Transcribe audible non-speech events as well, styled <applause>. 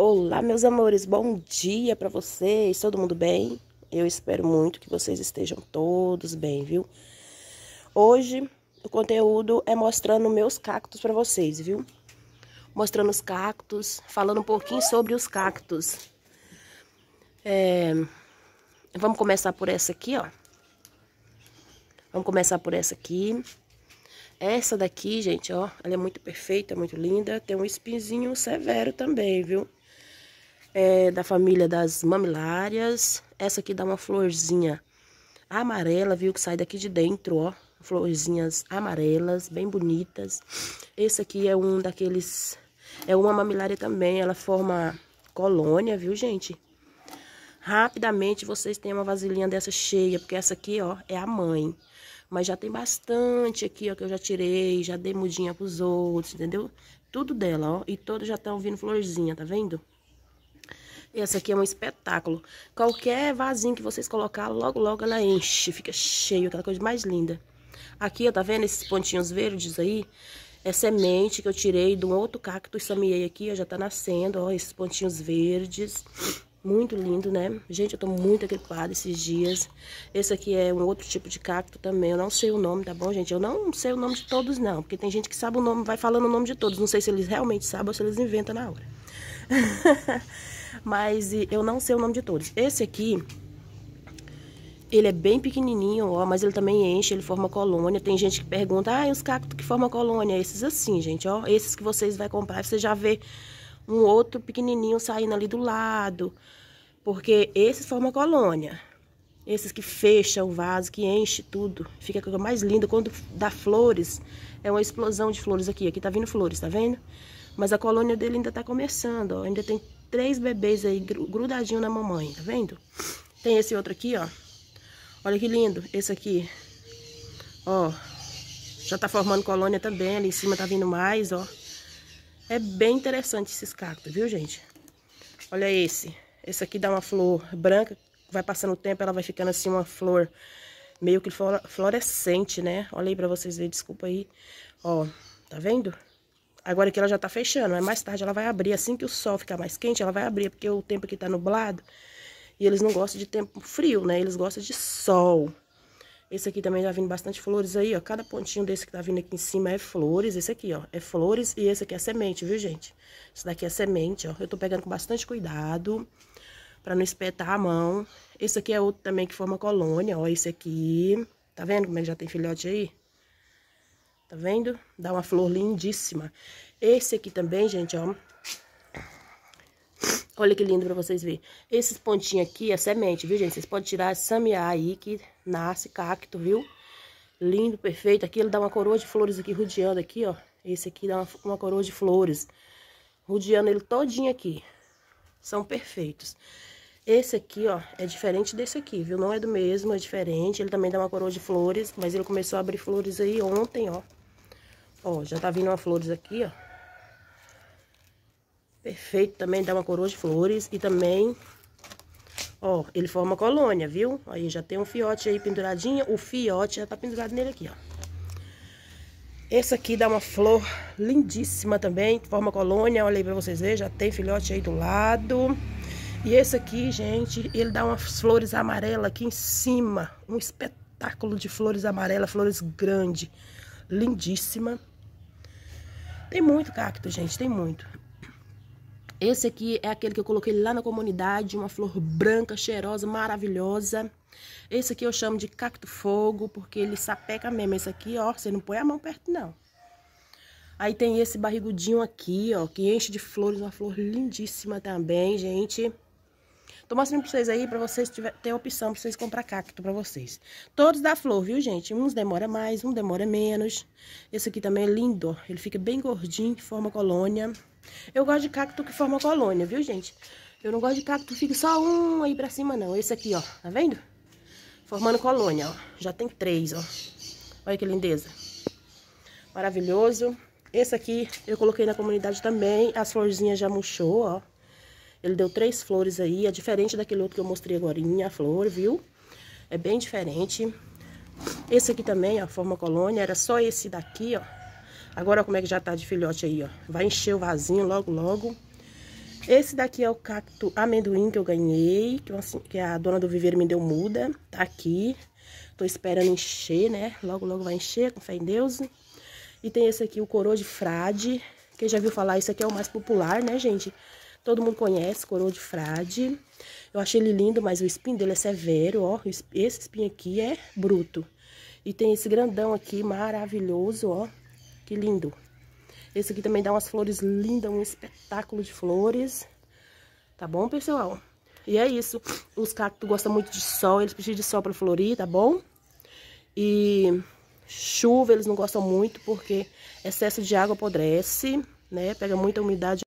Olá, meus amores, bom dia para vocês. Todo mundo bem? Eu espero muito que vocês estejam todos bem, viu? Hoje o conteúdo é mostrando meus cactos para vocês, viu? Mostrando os cactos, falando um pouquinho sobre os cactos. É... Vamos começar por essa aqui, ó. Vamos começar por essa aqui. Essa daqui, gente, ó, ela é muito perfeita, muito linda. Tem um espinzinho severo também, viu? é da família das mamilárias. Essa aqui dá uma florzinha amarela, viu? Que sai daqui de dentro, ó. Florzinhas amarelas, bem bonitas. Esse aqui é um daqueles... É uma mamilária também, ela forma colônia, viu, gente? Rapidamente vocês têm uma vasilhinha dessa cheia, porque essa aqui, ó, é a mãe. Mas já tem bastante aqui, ó, que eu já tirei, já dei mudinha pros outros, entendeu? Tudo dela, ó, e todos já estão vindo florzinha, tá vendo? Essa aqui é um espetáculo. Qualquer vasinho que vocês colocar, logo, logo ela enche. Fica cheio, aquela coisa mais linda. Aqui, ó, tá vendo esses pontinhos verdes aí? É semente que eu tirei de um outro cacto e samiei aqui, ó, já tá nascendo, ó, esses pontinhos verdes. Muito lindo, né? Gente, eu tô muito gripada esses dias. Esse aqui é um outro tipo de cacto também. Eu não sei o nome, tá bom, gente? Eu não sei o nome de todos, não. Porque tem gente que sabe o nome, vai falando o nome de todos. Não sei se eles realmente sabem ou se eles inventam na hora. <laughs> mas eu não sei o nome de todos. Esse aqui, ele é bem pequenininho, ó, mas ele também enche, ele forma colônia. Tem gente que pergunta, ah, e os cactos que formam colônia? Esses assim, gente, ó, esses que vocês vão comprar, você já vê um outro pequenininho saindo ali do lado, porque esses formam colônia. Esses que fecham o vaso, que enche tudo. Fica a coisa mais linda. Quando dá flores, é uma explosão de flores aqui. Aqui tá vindo flores, tá vendo? Mas a colônia dele ainda tá começando, ó. Ainda tem três bebês aí grudadinho na mamãe, tá vendo? Tem esse outro aqui, ó. Olha que lindo, esse aqui. Ó, já tá formando colônia também, ali em cima tá vindo mais, ó. É bem interessante esses cactos, viu, gente? Olha esse. Esse aqui dá uma flor branca, vai passando o tempo, ela vai ficando assim uma flor meio que fluorescente, né? Olha aí pra vocês verem, desculpa aí. Ó, tá vendo? Agora que ela já tá fechando, mas é mais tarde ela vai abrir. Assim que o sol ficar mais quente, ela vai abrir, porque o tempo aqui tá nublado. E eles não gostam de tempo frio, né? Eles gostam de sol. Esse aqui também já tá vindo bastante flores aí, ó. Cada pontinho desse que tá vindo aqui em cima é flores. Esse aqui, ó, é flores e esse aqui é semente, viu, gente? Esse daqui é semente, ó. Eu tô pegando com bastante cuidado pra não espetar a mão. Esse aqui é outro também que forma colônia, ó. Esse aqui, tá vendo como é que já tem filhote aí? Tá vendo? Dá uma flor lindíssima. Esse aqui também, gente, ó. Olha que lindo pra vocês verem. Esses pontinhos aqui é semente, viu, gente? Vocês podem tirar samiá aí que nasce cacto, viu? Lindo, perfeito. Aqui ele dá uma coroa de flores aqui, rodeando aqui, ó. Esse aqui dá uma, uma coroa de flores. Rodeando ele todinho aqui. São perfeitos. Esse aqui, ó, é diferente desse aqui, viu? Não é do mesmo, é diferente. Ele também dá uma coroa de flores, mas ele começou a abrir flores aí ontem, ó. Ó, já tá vindo uma flores aqui, ó. Perfeito, também dá uma coroa de flores e também, ó, ele forma colônia, viu? Aí já tem um fiote aí penduradinho, o fiote já tá pendurado nele aqui, ó. Esse aqui dá uma flor lindíssima também, forma colônia, olha aí pra vocês verem, já tem filhote aí do lado. E esse aqui, gente, ele dá umas flores amarelas aqui em cima, um espetáculo de flores amarelas, flores grande, lindíssima. Tem muito cacto, gente, tem muito. Esse aqui é aquele que eu coloquei lá na comunidade, uma flor branca, cheirosa, maravilhosa. Esse aqui eu chamo de cacto fogo, porque ele sapeca mesmo. Esse aqui, ó, você não põe a mão perto, não. Aí tem esse barrigudinho aqui, ó, que enche de flores, uma flor lindíssima também, gente. Tô mostrando pra vocês aí, pra vocês tiver, ter opção, pra vocês comprar cacto pra vocês. Todos da flor, viu, gente? Uns demora mais, um demora menos. Esse aqui também é lindo, ó. Ele fica bem gordinho, forma colônia. Eu gosto de cacto que forma colônia, viu, gente? Eu não gosto de cacto que fica só um aí pra cima, não. Esse aqui, ó, tá vendo? Formando colônia, ó. Já tem três, ó. Olha que lindeza. Maravilhoso. Esse aqui eu coloquei na comunidade também. As florzinhas já murchou, ó. Ele deu três flores aí, é diferente daquele outro que eu mostrei agora, a flor, viu? É bem diferente. Esse aqui também, ó, forma colônia, era só esse daqui, ó. Agora como é que já tá de filhote aí, ó. Vai encher o vasinho logo, logo. Esse daqui é o cacto amendoim que eu ganhei, que, assim, que a dona do viveiro me deu muda. Tá aqui. Tô esperando encher, né? Logo, logo vai encher, com fé em Deus. E tem esse aqui, o coroa de frade. Quem já viu falar, isso aqui é o mais popular, né, gente? Todo mundo conhece, coroa de frade. Eu achei ele lindo, mas o espinho dele é severo, ó. Esse espinho aqui é bruto. E tem esse grandão aqui, maravilhoso, ó. Que lindo. Esse aqui também dá umas flores lindas, um espetáculo de flores. Tá bom, pessoal? E é isso. Os cactos gostam muito de sol, eles precisam de sol pra florir, tá bom? E chuva eles não gostam muito, porque excesso de água apodrece, né? Pega muita umidade.